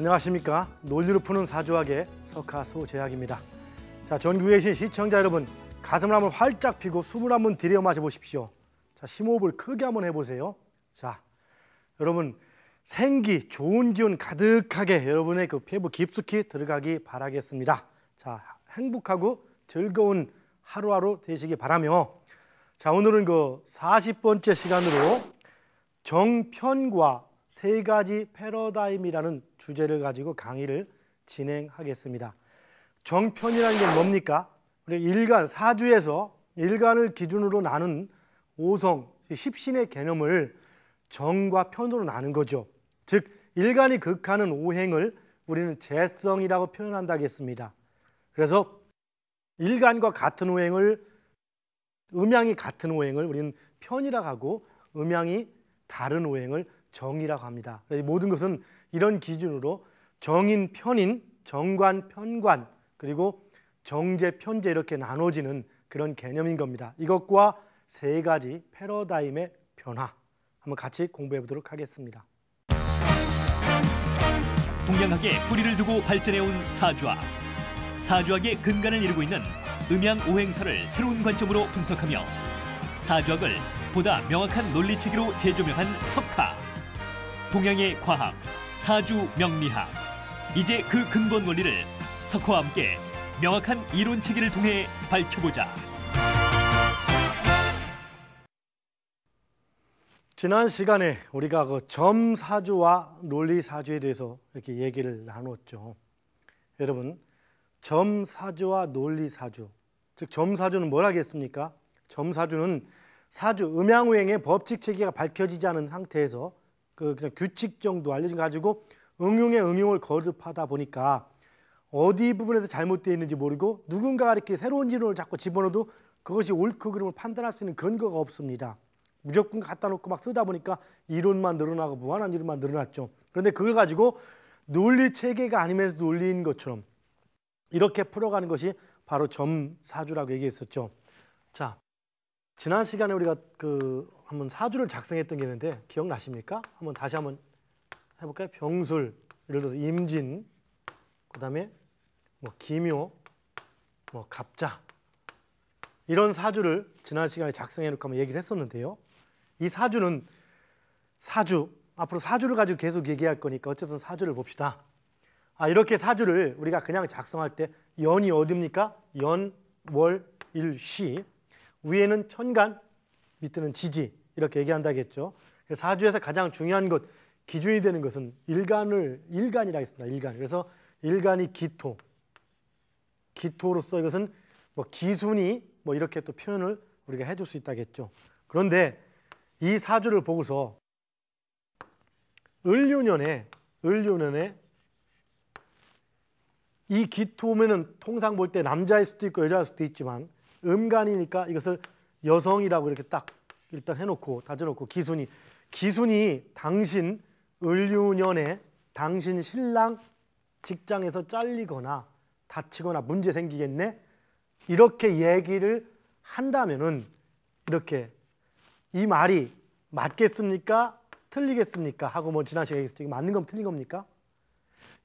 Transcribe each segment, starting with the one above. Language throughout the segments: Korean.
안녕하십니까. 논리로 푸는 사주학의 석하수 제학입니다. 자, 전국에 계신 시청자 여러분, 가슴을 한번 활짝 피고 숨을 한번 들여 마셔보십시오. 자, 심호흡을 크게 한번 해보세요. 자, 여러분, 생기, 좋은 기운 가득하게 여러분의 그 피부 깊숙이 들어가기 바라겠습니다. 자, 행복하고 즐거운 하루하루 되시기 바라며, 자, 오늘은 그 40번째 시간으로 정편과 세 가지 패러다임이라는 주제를 가지고 강의를 진행하겠습니다. 정편이라는 게 뭡니까? 우리 일간, 사주에서 일간을 기준으로 나눈 오성, 십신의 개념을 정과 편으로 나눈 거죠. 즉, 일간이 극하는 오행을 우리는 재성이라고 표현한다겠습니다. 그래서 일간과 같은 오행을 음양이 같은 오행을 우리는 편이라 하고 음양이 다른 오행을 정이라고 합니다. 모든 것은 이런 기준으로 정인 편인, 정관 편관, 그리고 정제 편제 이렇게 나눠지는 그런 개념인 겁니다. 이것과 세 가지 패러다임의 변화 한번 같이 공부해 보도록 하겠습니다. 동양학의 뿌리를 두고 발전해 온 사주학. 사주학의 근간을 이루고 있는 음양 오행설을 새로운 관점으로 분석하며 사주학을 보다 명확한 논리체계로 재조명한 석학. 동양의 과학, 사주 명리학. 이제 그 근본 원리를 석호와 함께 명확한 이론 체계를 통해 밝혀보자. 지난 시간에 우리가 그 점사주와 논리사주에 대해서 이렇게 얘기를 나눴죠. 여러분, 점사주와 논리사주. 즉, 점사주는 뭘 하겠습니까? 점사주는 사주, 음양우행의 법칙 체계가 밝혀지지 않은 상태에서 그 그냥 규칙 정도 알려진 가지고 응용에 응용을 거듭하다 보니까 어디 부분에서 잘못되어 있는지 모르고 누군가가 이렇게 새로운 이론을 자꾸 집어넣어도 그것이 옳고 그름을 판단할 수 있는 근거가 없습니다. 무조건 갖다 놓고 막 쓰다 보니까 이론만 늘어나고 무한한 이론만 늘어났죠. 그런데 그걸 가지고 논리 체계가 아니면서 논리인 것처럼 이렇게 풀어가는 것이 바로 점사주라고 얘기했었죠. 자, 지난 시간에 우리가 그 한번 사주를 작성했던 게 있는데 기억나십니까? 한번 다시 한번 해볼까요? 병술, 예를 들어서 임진, 그 다음에 뭐 기묘, 뭐 갑자 이런 사주를 지난 시간에 작성해놓고 한번 얘기를 했었는데요. 이 사주는 사주, 앞으로 사주를 가지고 계속 얘기할 거니까 어쨌든 사주를 봅시다. 아, 이렇게 사주를 우리가 그냥 작성할 때 연이 어딥니까? 연, 월, 일, 시. 위에는 천간, 밑에는 지지. 이렇게 얘기한다겠죠. 그래서 사주에서 가장 중요한 것 기준이 되는 것은 일간을 일간이라 했습니다. 일간. 그래서 일간이 기토. 기토로서 이것은 뭐 기순이 뭐 이렇게 또 표현을 우리가 해줄 수 있다겠죠. 그런데 이 사주를 보고서 을류년에 을류년에 이 기토면은 통상 볼 때 남자일 수도 있고 여자일 수도 있지만 음간이니까 이것을 여성이라고 이렇게 딱 일단 해놓고 다져놓고 기순이 기순이 당신 을유년에 당신 신랑 직장에서 잘리거나 다치거나 문제 생기겠네 이렇게 얘기를 한다면은 이렇게 이 말이 맞겠습니까? 틀리겠습니까? 하고 뭐 지난 시간에 얘기했죠. 맞는 건 틀린 겁니까?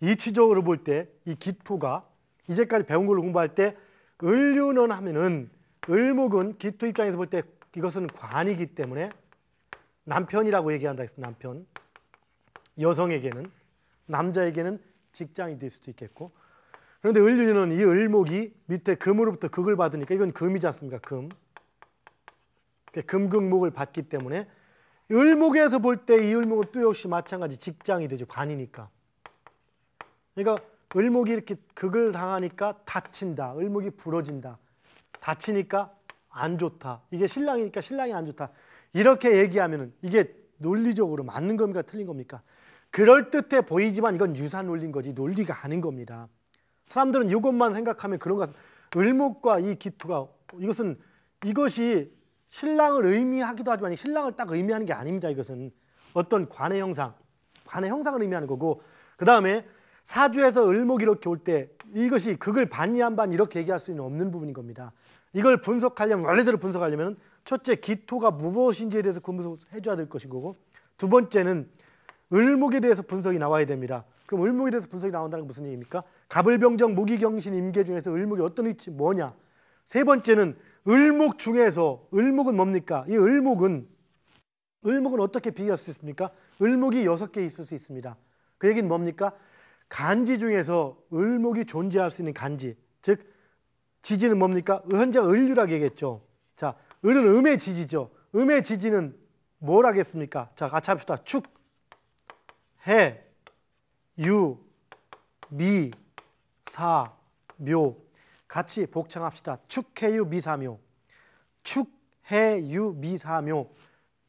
이치적으로 볼 때 이 기토가 이제까지 배운 걸 공부할 때을류년 하면은 을목은 기토 입장에서 볼때 이것은 관이기 때문에 남편이라고 얘기한다 했어 남편. 여성에게는 남자에게는 직장이 될 수도 있겠고. 그런데 을유는 이 을목이 밑에 금으로부터 극을 받으니까 이건 금이지 않습니까? 금. 금극목을 받기 때문에 을목에서 볼 때 이 을목은 또 역시 마찬가지 직장이 되죠. 관이니까. 그러니까 을목이 이렇게 극을 당하니까 다친다. 을목이 부러진다. 다치니까 안 좋다. 이게 신랑이니까 신랑이 안 좋다. 이렇게 얘기하면은 이게 논리적으로 맞는 겁니까 틀린 겁니까? 그럴듯해 보이지만 이건 유사 논리인 거지 논리가 아닌 겁니다. 사람들은 이것만 생각하면 그런 것 을목과 이 기토가 이것은 이것이 신랑을 의미하기도 하지만 신랑을 딱 의미하는 게 아닙니다. 이것은 어떤 관의 형상, 관의 형상을 의미하는 거고 그 다음에 사주에서 을목 이렇게 올 때 이것이 극을 반이 한반 이렇게 얘기할 수는 없는 부분인 겁니다. 이걸 분석하려면 원래대로 분석하려면 첫째 기토가 무엇인지에 대해서 분석해 줘야 될 것인 거고 두 번째는 을목에 대해서 분석이 나와야 됩니다. 그럼 을목에 대해서 분석이 나온다는 게 무슨 얘기입니까? 갑을병정 무기경신 임계 중에서 을목이 어떤 위치 뭐냐? 세 번째는 을목 중에서 을목은 뭡니까? 이 을목은 을목은 어떻게 비교할 수 있습니까? 을목이 여섯 개 있을 수 있습니다. 그 얘기는 뭡니까? 간지 중에서 을목이 존재할 수 있는 간지 즉 지지는 뭡니까? 현재 을유라고 얘기했죠. 자, 을은 음의 지지죠. 음의 지지는 뭘 하겠습니까? 자, 같이 합시다. 축, 해, 유, 미, 사, 묘. 같이 복창합시다. 축해유 미 사묘. 축해유 미사묘.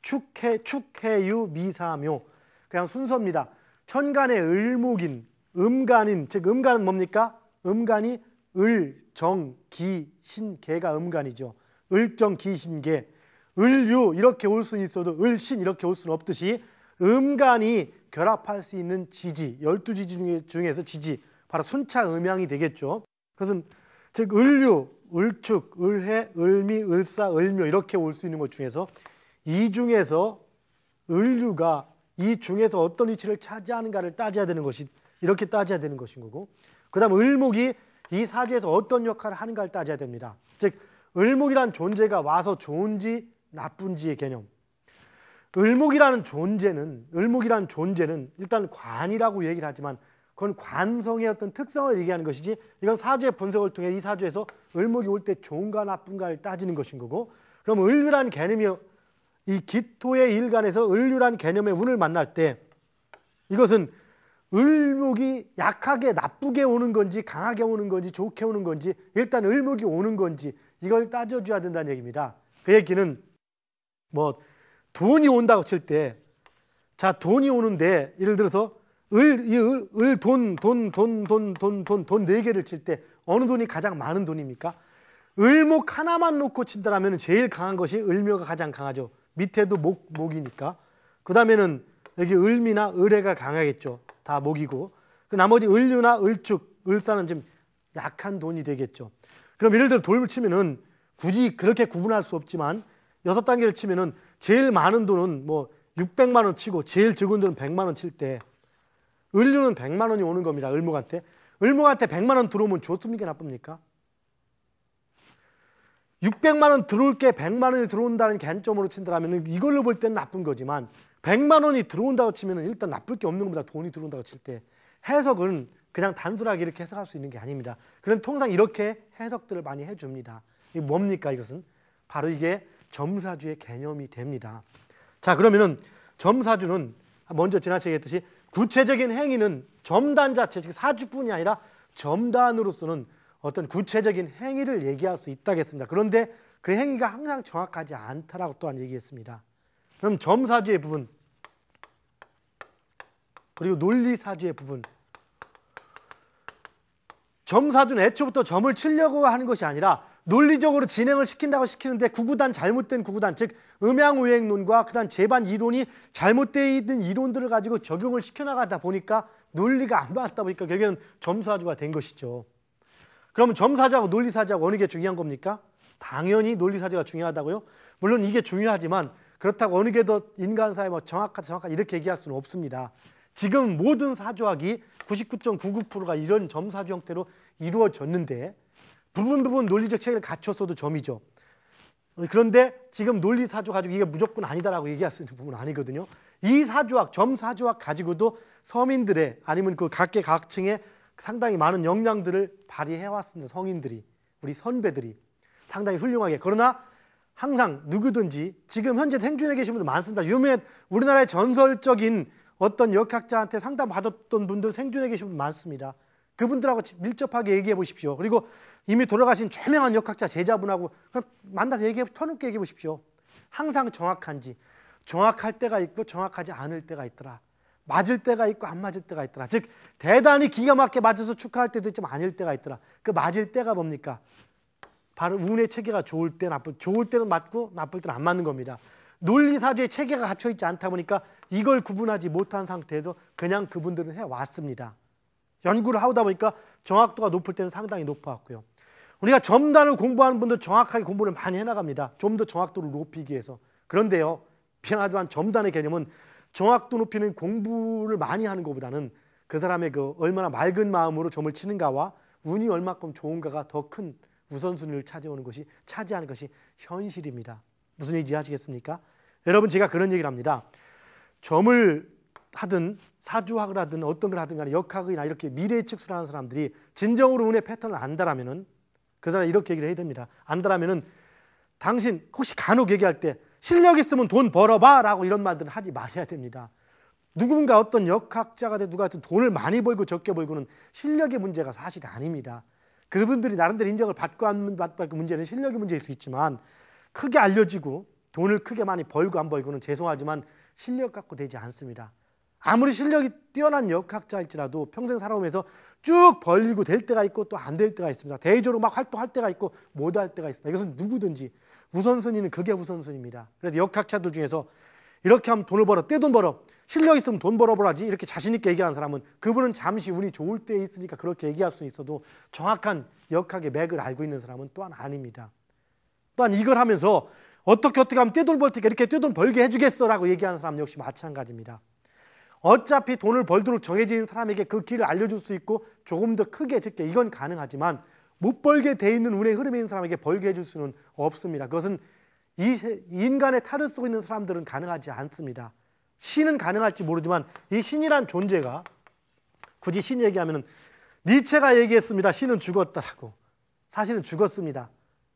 축해 축해유 미사묘. 그냥 순서입니다. 천간의 을목인 음간인 즉 음간은 뭡니까? 음간이 을, 정, 기, 신, 개가 음간이죠. 을, 정, 기, 신, 개. 을, 유 이렇게 올 수는 있어도 을, 신 이렇게 올 수는 없듯이 음간이 결합할 수 있는 지지, 열두 지지 중에서 지지, 바로 순차 음양이 되겠죠. 그것은 즉 을류, 을축, 을해, 을미, 을사, 을묘 이렇게 올 수 있는 것 중에서 이 중에서 을류가 이 중에서 어떤 위치를 차지하는가를 따져야 되는 것이 이렇게 따져야 되는 것인 거고 그다음 을목이 이 사주에서 어떤 역할을 하는가를 따져야 됩니다. 즉 을목이란 존재가 와서 좋은지 나쁜지의 개념. 을목이라는 존재는 을목이라는 존재는 일단 관이라고 얘기를 하지만 그건 관성의 어떤 특성을 얘기하는 것이지 이건 사주의 분석을 통해 이 사주에서 을목이 올 때 좋은가 나쁜가를 따지는 것인 거고 그럼 을유란 개념이 이 기토의 일간에서 을유란 개념의 운을 만날 때 이것은 을목이 약하게 나쁘게 오는 건지 강하게 오는 건지 좋게 오는 건지 일단 을목이 오는 건지 이걸 따져줘야 된다는 얘기입니다. 그 얘기는 뭐 돈이 온다고 칠 때 자 돈이 오는데 예를 들어서 을이을돈돈 돈 돈 돈 돈 돈 돈 네 개를 칠 때 어느 돈이 가장 많은 돈입니까? 을목 하나만 놓고 친다라면 제일 강한 것이 을묘가 가장 강하죠. 밑에도 목 목이니까 그 다음에는 여기 을미나 을해가 강하겠죠. 다먹이고그 나머지 을류나 을축, 을사는 좀 약한 돈이 되겠죠. 그럼 예를 들어 돌을 치면은 굳이 그렇게 구분할 수 없지만 여섯 단계를 치면은 제일 많은 돈은 뭐 600만 원 치고 제일 적은 돈은 100만 원 칠 때 을류는 100만 원이 오는 겁니다. 을목한테. 을목한테 100만 원 들어오면 좋습니까? 나쁩니까? 600만 원 들어올 게 100만 원이 들어온다는 개념으로 친다면 이걸로 볼 때는 나쁜 거지만 100만 원이 들어온다고 치면 일단 나쁠 게 없는 겁니다. 돈이 들어온다고 칠 때. 해석은 그냥 단순하게 이렇게 해석할 수 있는 게 아닙니다. 그럼 통상 이렇게 해석들을 많이 해줍니다. 이 뭡니까 이것은? 바로 이게 점사주의 개념이 됩니다. 자 그러면은 점사주는 먼저 지나치게 했듯이 구체적인 행위는 점단 자체, 즉 사주뿐이 아니라 점단으로서는 어떤 구체적인 행위를 얘기할 수 있다겠습니다. 그런데 그 행위가 항상 정확하지 않다라고 또한 얘기했습니다. 그럼 점사주의 부분 그리고 논리사주의 부분 점사주는 애초부터 점을 치려고 하는 것이 아니라 논리적으로 진행을 시킨다고 시키는데 구구단 잘못된 구구단 즉 음양우행론과 그다음 재반 이론이 잘못되어 있는 이론들을 가지고 적용을 시켜나가다 보니까 논리가 안 맞다 보니까 결국에는 점사주가 된 것이죠. 그러면 점사주하고 논리사주하고 어느 게 중요한 겁니까? 당연히 논리사주가 중요하다고요. 물론 이게 중요하지만 그렇다고 어느 게 더인간사회뭐 정확하다 정확하다 이렇게 얘기할 수는 없습니다. 지금 모든 사조학이 99.99%가 이런 점사조 형태로 이루어졌는데 부분 부분 논리적 체계를 갖췄어도 점이죠. 그런데 지금 논리사조 가지고 이게 무조건 아니다라고 얘기할 수 있는 부분은 아니거든요. 이 사조학, 점사조학 가지고도 서민들의 아니면 그 각계 각층의 상당히 많은 역량들을 발휘해왔습니다. 성인들이, 우리 선배들이 상당히 훌륭하게. 그러나 항상 누구든지 지금 현재 생존에 계신 분들 많습니다. 유명 우리나라의 전설적인 어떤 역학자한테 상담 받았던 분들 생존에 계신 분들 많습니다. 그분들하고 밀접하게 얘기해 보십시오. 그리고 이미 돌아가신 최명한 역학자 제자분하고 만나서 얘기해 터놓게 얘기해 보십시오. 항상 정확한지 정확할 때가 있고 정확하지 않을 때가 있더라. 맞을 때가 있고 안 맞을 때가 있더라. 즉 대단히 기가 막히게 맞아서 축하할 때도 있지만 아닐 때가 있더라. 그 맞을 때가 뭡니까? 바로 운의 체계가 좋을 때 나쁠 좋을 때는 맞고 나쁠 때는 안 맞는 겁니다. 논리 사주의 체계가 갖춰 있지 않다 보니까 이걸 구분하지 못한 상태에서 그냥 그분들은 해 왔습니다. 연구를 하다 보니까 정확도가 높을 때는 상당히 높아왔고요. 우리가 점단을 공부하는 분들 정확하게 공부를 많이 해나갑니다. 좀 더 정확도를 높이기 위해서. 그런데요, 비하지만 점단의 개념은 정확도 높이는 공부를 많이 하는 것보다는 그 사람의 그 얼마나 맑은 마음으로 점을 치는가와 운이 얼마큼 좋은가가 더큰 우선순위를 차지하는 것이 차지하는 것이 현실입니다. 무슨 얘기인시겠습니까 여러분 제가 그런 얘기를 합니다. 점을 하든 사주학을 하든 어떤 걸 하든 간에 역학이나 이렇게 미래 측수를 는 사람들이 진정으로 운의 패턴을 안다라면은 그 사람이 이렇게 얘기를 해야 됩니다. 안다라면은 당신 혹시 간혹 얘기할 때 실력 있으면 돈 벌어봐라고 이런 말들은 하지 말아야 됩니다. 누군가 어떤 역학자가 돼 누가 돈을 많이 벌고 적게 벌고는 실력의 문제가 사실 아닙니다. 그분들이 나름대로 인정을 받고 안 받고 그 문제는 실력의 문제일 수 있지만 크게 알려지고 돈을 크게 많이 벌고 안 벌고는 죄송하지만 실력 갖고 되지 않습니다. 아무리 실력이 뛰어난 역학자일지라도 평생 살아오면서 쭉 벌리고 될 때가 있고 또 안 될 때가 있습니다. 대의적으로 막 활동할 때가 있고 못 할 때가 있습니다. 이것은 누구든지 우선순위는 그게 우선순위입니다. 그래서 역학자들 중에서 이렇게 하면 돈을 벌어 떼돈 벌어 실력 있으면 돈 벌어보라지 이렇게 자신 있게 얘기하는 사람은 그분은 잠시 운이 좋을 때에 있으니까 그렇게 얘기할 수 있어도 정확한 역학의 맥을 알고 있는 사람은 또한 아닙니다. 또한 이걸 하면서 어떻게 어떻게 하면 떼돈 벌테니 이렇게 떼돈 벌게 해주겠어라고 얘기하는 사람 역시 마찬가지입니다. 어차피 돈을 벌도록 정해진 사람에게 그 길을 알려줄 수 있고 조금 더 크게 적게 이건 가능하지만 못 벌게 돼 있는 운의 흐름에 사람에게 벌게 해줄 수는 없습니다. 그것은 이 인간의 탈을 쓰고 있는 사람들은 가능하지 않습니다. 신은 가능할지 모르지만 이 신이란 존재가 굳이 신 얘기하면 니체가 얘기했습니다. 신은 죽었다라고. 사실은 죽었습니다.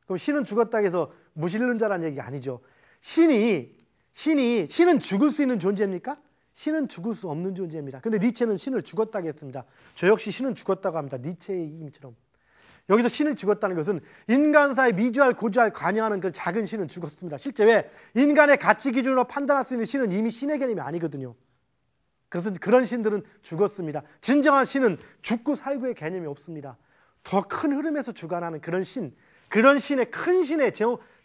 그럼 신은 죽었다 해서 무신론자라는 얘기 아니죠. 신이 신이 신은 죽을 수 있는 존재입니까? 신은 죽을 수 없는 존재입니다. 근데 니체는 신을 죽었다고 했습니다. 저 역시 신은 죽었다고 합니다. 니체의 이름처럼. 여기서 신을 죽었다는 것은 인간사의 미주할 고주할 관여하는 그 작은 신은 죽었습니다. 실제 왜 인간의 가치 기준으로 판단할 수 있는 신은 이미 신의 개념이 아니거든요. 그것은 그런 신들은 죽었습니다. 진정한 신은 죽고 살고의 개념이 없습니다. 더 큰 흐름에서 주관하는 그런 신, 그런 신의 큰 신의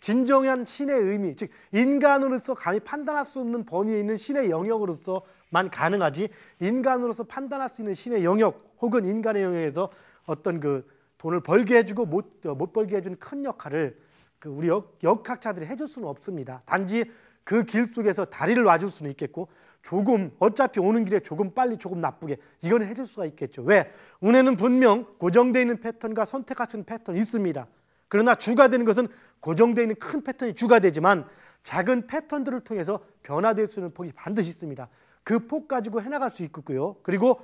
진정한 신의 의미, 즉 인간으로서 감히 판단할 수 없는 범위에 있는 신의 영역으로서만 가능하지 인간으로서 판단할 수 있는 신의 영역 혹은 인간의 영역에서 어떤 그 돈을 벌게 해주고 못, 어, 못 벌게 해주는 큰 역할을 그 우리 역, 역학자들이 해줄 수는 없습니다. 단지 그 길 속에서 다리를 놔줄 수는 있겠고 조금 어차피 오는 길에 조금 빨리 조금 나쁘게 이건 해줄 수가 있겠죠. 왜? 운에는 분명 고정되어 있는 패턴과 선택할 수 있는 패턴이 있습니다. 그러나 주가 되는 것은 고정되어 있는 큰 패턴이 주가 되지만 작은 패턴들을 통해서 변화될 수 있는 폭이 반드시 있습니다. 그 폭 가지고 해나갈 수 있고요. 그리고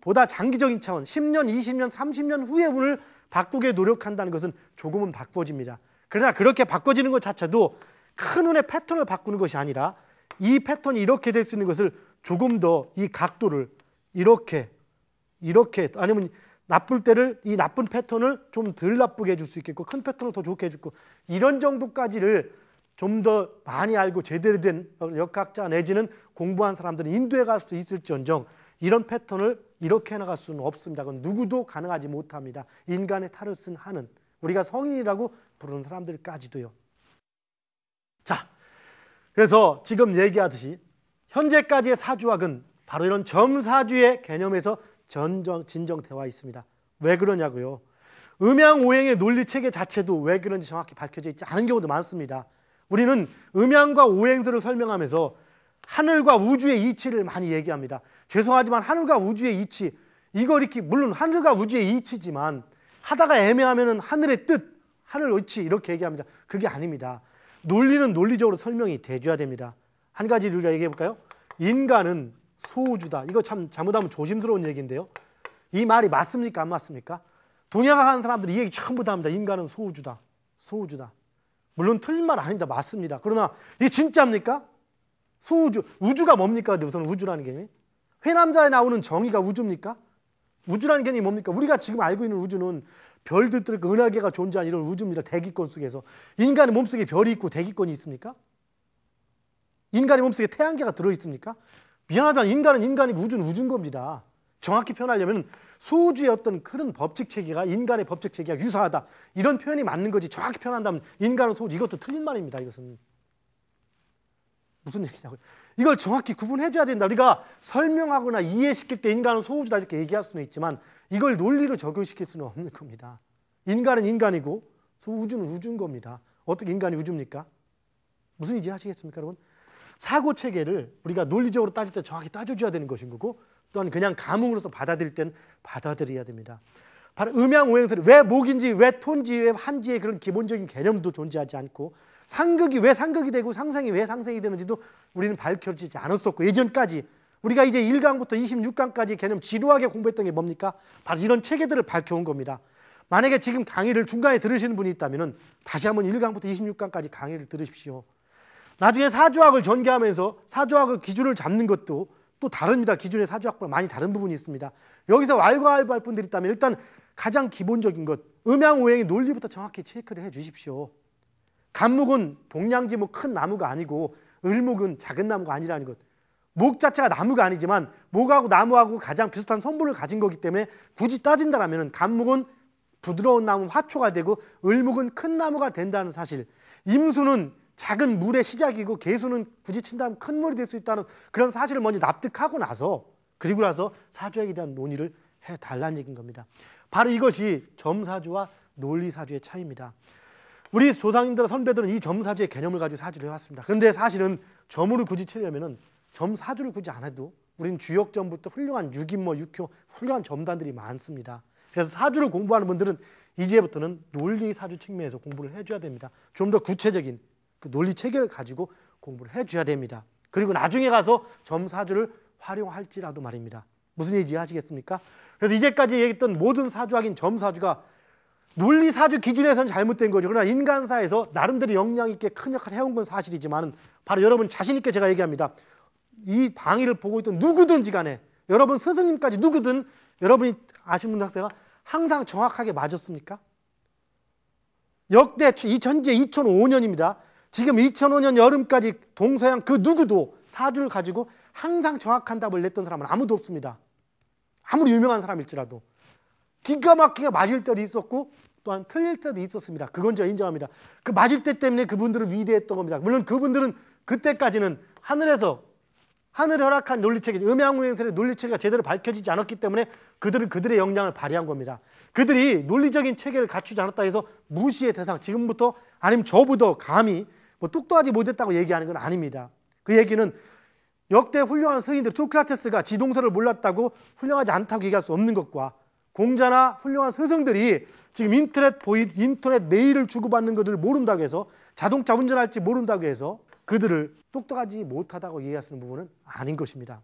보다 장기적인 차원, 10년, 20년, 30년 후의 운을 바꾸게 노력한다는 것은 조금은 바꿔집니다. 그러나 그렇게 바꿔지는 것 자체도 큰 운의 패턴을 바꾸는 것이 아니라 이 패턴이 이렇게 될 수 있는 것을 조금 더 이 각도를 이렇게 이렇게 아니면 나쁠 때를 이 나쁜 패턴을 좀 덜 나쁘게 해줄 수 있겠고 큰 패턴을 더 좋게 해주고 이런 정도까지를 좀 더 많이 알고 제대로 된 역학자 내지는 공부한 사람들은 인도해 갈수 있을지언정 이런 패턴을 이렇게 나갈 수는 없습니다. 그건 누구도 가능하지 못합니다. 인간의 탈을 쓴 한은 우리가 성인이라고 부르는 사람들까지도요. 자, 그래서 지금 얘기하듯이 현재까지의 사주학은 바로 이런 점사주의 개념에서 전정, 진정되어 있습니다. 왜 그러냐고요? 음양오행의 논리체계 자체도 왜 그런지 정확히 밝혀져 있지 않은 경우도 많습니다. 우리는 음양과 오행설을 설명하면서 하늘과 우주의 이치를 많이 얘기합니다. 죄송하지만 하늘과 우주의 이치 이걸 이렇게 물론 하늘과 우주의 이치지만 하다가 애매하면은 하늘의 뜻, 하늘 이치 이렇게 얘기합니다. 그게 아닙니다. 논리는 논리적으로 설명이 돼줘야 됩니다. 한가지 우리가 얘기해 볼까요? 인간은 소우주다. 이거 참 잘못하면 조심스러운 얘기인데요. 이 말이 맞습니까? 안 맞습니까? 동양화하는 사람들이 이 얘기 전부 다 합니다. 인간은 소우주다. 소우주다. 물론 틀린 말 아닙니다. 맞습니다. 그러나 이게 진짜입니까? 소우주. 우주가 뭡니까? 우선 우주라는 개념이. 회남자에 나오는 정의가 우주입니까? 우주라는 개념이 뭡니까? 우리가 지금 알고 있는 우주는 별들들 그 은하계가 존재하는 이런 우주입니다. 대기권 속에서. 인간의 몸속에 별이 있고 대기권이 있습니까? 인간의 몸속에 태양계가 들어있습니까? 미안하지만 인간은 인간이고 우주는 우주인 겁니다. 정확히 표현하려면 소우주의 어떤 그런 법칙 체계가 인간의 법칙 체계가 유사하다. 이런 표현이 맞는 거지 정확히 표현한다면 인간은 소우주 이것도 틀린 말입니다. 이것은. 무슨 얘기냐고요. 이걸 정확히 구분해줘야 된다. 우리가 설명하거나 이해시킬 때 인간은 소우주다 이렇게 얘기할 수는 있지만 이걸 논리로 적용시킬 수는 없는 겁니다. 인간은 인간이고 우주는 우주인 겁니다. 어떻게 인간이 우주입니까? 무슨 이지 하시겠습니까, 여러분? 사고 체계를 우리가 논리적으로 따질 때 정확히 따져줘야 되는 것인 거고 또한 그냥 감흥으로서 받아들일 때 받아들여야 됩니다. 바로 음양오행설이 왜 목인지 왜 톤지 왜 한지의 그런 기본적인 개념도 존재하지 않고 상극이 왜 상극이 되고 상생이 왜 상생이 되는지도 우리는 밝혀지지 않았었고 예전까지 우리가 이제 1강부터 26강까지 개념 지루하게 공부했던 게 뭡니까? 바로 이런 체계들을 밝혀온 겁니다. 만약에 지금 강의를 중간에 들으시는 분이 있다면 다시 한번 1강부터 26강까지 강의를 들으십시오. 나중에 사주학을 전개하면서 사주학을 기준을 잡는 것도 또 다릅니다. 기준의 사주학과 많이 다른 부분이 있습니다. 여기서 왈가왈부할 분들이 있다면 일단 가장 기본적인 것, 음양오행의 논리부터 정확히 체크를 해 주십시오. 감목은 동양지 뭐큰 나무가 아니고 을목은 작은 나무가 아니라는 것. 목 자체가 나무가 아니지만 목하고 나무하고 가장 비슷한 성분을 가진 거기 때문에 굳이 따진다라면 감목은 부드러운 나무 화초가 되고 을목은 큰 나무가 된다는 사실. 임수는 작은 물의 시작이고 개수는 굳이 친다면 큰 물이 될 수 있다는 그런 사실을 먼저 납득하고 나서 그리고 나서 사주에 대한 논의를 해달라는 얘기인 겁니다. 바로 이것이 점사주와 논리사주의 차이입니다. 우리 조상님들 선배들은 이 점사주의 개념을 가지고 사주를 해왔습니다. 그런데 사실은 점으로 굳이 치려면은 점사주를 굳이 안 해도 우리는 주역점부터 훌륭한 육인모, 뭐 육효, 훌륭한 점단들이 많습니다. 그래서 사주를 공부하는 분들은 이제부터는 논리 사주 측면에서 공부를 해줘야 됩니다. 좀 더 구체적인 그 논리 체계를 가지고 공부를 해줘야 됩니다. 그리고 나중에 가서 점사주를 활용할지라도 말입니다. 무슨 얘기 하시겠습니까? 그래서 이제까지 얘기했던 모든 사주학인 점사주가 논리사주 기준에서는 잘못된 거죠. 그러나 인간사에서 나름대로 역량 있게 큰 역할을 해온 건 사실이지만 바로 여러분 자신 있게 제가 얘기합니다. 이 방위를 보고 있던 누구든지 간에 여러분 스승님까지 누구든 여러분이 아시는 분학생가 항상 정확하게 맞았습니까? 역대 현재 2005년입니다. 지금 2005년 여름까지 동서양 그 누구도 사주를 가지고 항상 정확한 답을 냈던 사람은 아무도 없습니다. 아무리 유명한 사람일지라도. 기가 막히게 맞을 때도 있었고 또한 틀릴 때도 있었습니다. 그건 저 인정합니다. 그 맞을 때 때문에 그분들은 위대했던 겁니다. 물론 그분들은 그때까지는 하늘에서 하늘 허락한 논리체계, 음양우행설의 논리체계가 제대로 밝혀지지 않았기 때문에 그들은 그들의 역량을 발휘한 겁니다. 그들이 논리적인 체계를 갖추지 않았다 해서 무시의 대상, 지금부터 아니면 저부터 감히 뭐 똑똑하지 못했다고 얘기하는 건 아닙니다. 그 얘기는 역대 훌륭한 성인들투크라테스가 지동설을 몰랐다고 훌륭하지 않다고 얘기할 수 없는 것과 공자나 훌륭한 스승들이 지금 인터넷 보이 인터넷 메일을 주고받는 것들을 모른다고 해서 자동차 운전할지 모른다고 해서 그들을 똑똑하지 못하다고 이해하시는 부분은 아닌 것입니다.